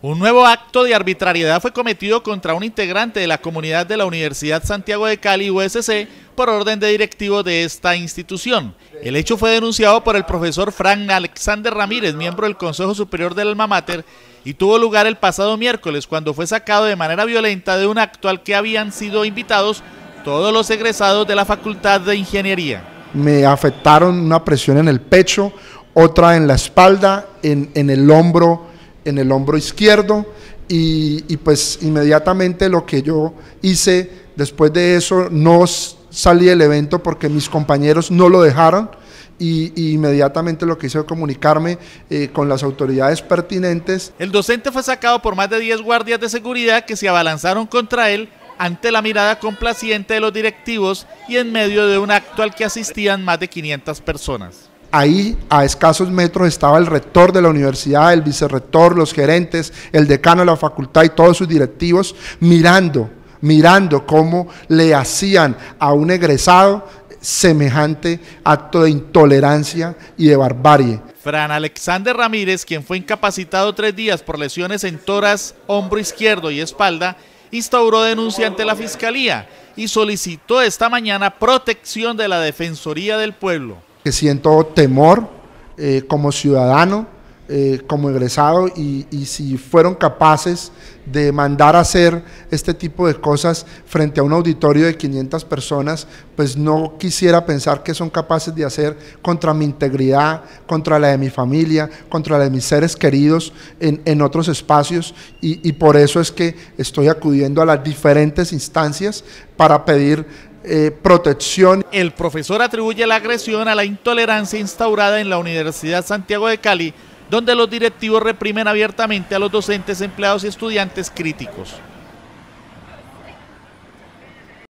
Un nuevo acto de arbitrariedad fue cometido contra un integrante de la comunidad de la Universidad Santiago de Cali USC por orden de directivo de esta institución. El hecho fue denunciado por el profesor Frank Alexander Ramírez, miembro del Consejo Superior del Alma Mater, y tuvo lugar el pasado miércoles cuando fue sacado de manera violenta de un acto al que habían sido invitados todos los egresados de la Facultad de Ingeniería. Me afectaron una presión en el pecho, otra en la espalda, en, en el hombro, en el hombro izquierdo y, pues inmediatamente lo que yo hice después de eso, no salí del evento porque mis compañeros no lo dejaron y, inmediatamente lo que hice fue comunicarme eh, con las autoridades pertinentes. El docente fue sacado por más de 10 guardias de seguridad que se abalanzaron contra él ante la mirada complaciente de los directivos y en medio de un acto al que asistían más de 500 personas. Ahí, a escasos metros, estaba el rector de la universidad, el vicerrector, los gerentes, el decano de la facultad y todos sus directivos mirando, mirando cómo le hacían a un egresado semejante acto de intolerancia y de barbarie. Fran Alexander Ramírez, quien fue incapacitado tres días por lesiones en toras, hombro izquierdo y espalda, instauró denuncia ante la Fiscalía y solicitó esta mañana protección de la Defensoría del Pueblo que siento temor eh, como ciudadano, eh, como egresado, y, si fueron capaces de mandar a hacer este tipo de cosas frente a un auditorio de 500 personas, pues no quisiera pensar que son capaces de hacer contra mi integridad, contra la de mi familia, contra la de mis seres queridos en, otros espacios, y por eso es que estoy acudiendo a las diferentes instancias para pedir eh, protección. El profesor atribuye la agresión a la intolerancia instaurada en la Universidad Santiago de Cali, donde los directivos reprimen abiertamente a los docentes, empleados y estudiantes críticos.